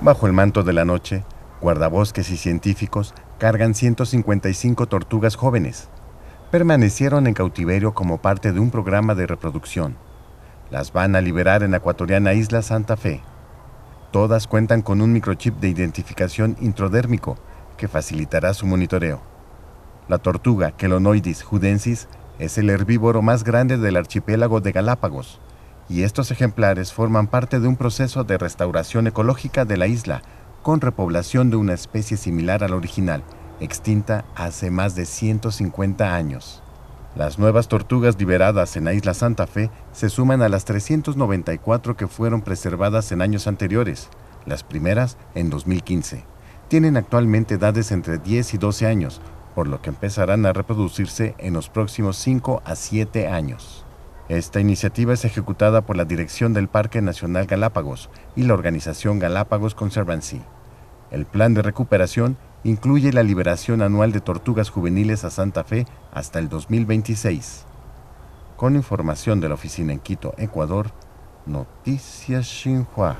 Bajo el manto de la noche, guardabosques y científicos cargan 155 tortugas jóvenes. Permanecieron en cautiverio como parte de un programa de reproducción. Las van a liberar en la ecuatoriana isla Santa Fe. Todas cuentan con un microchip de identificación introdérmico que facilitará su monitoreo. La tortuga Kelonoidis judensis es el herbívoro más grande del archipiélago de Galápagos y estos ejemplares forman parte de un proceso de restauración ecológica de la isla, con repoblación de una especie similar a la original, extinta hace más de 150 años. Las nuevas tortugas liberadas en la isla Santa Fe se suman a las 394 que fueron preservadas en años anteriores, las primeras en 2015. Tienen actualmente edades entre 10 y 12 años, por lo que empezarán a reproducirse en los próximos 5 a 7 años. Esta iniciativa es ejecutada por la Dirección del Parque Nacional Galápagos y la organización Galápagos Conservancy. El plan de recuperación incluye la liberación anual de tortugas juveniles a Santa Fe hasta el 2026. Con información de la oficina en Quito, Ecuador, Noticias Xinhua.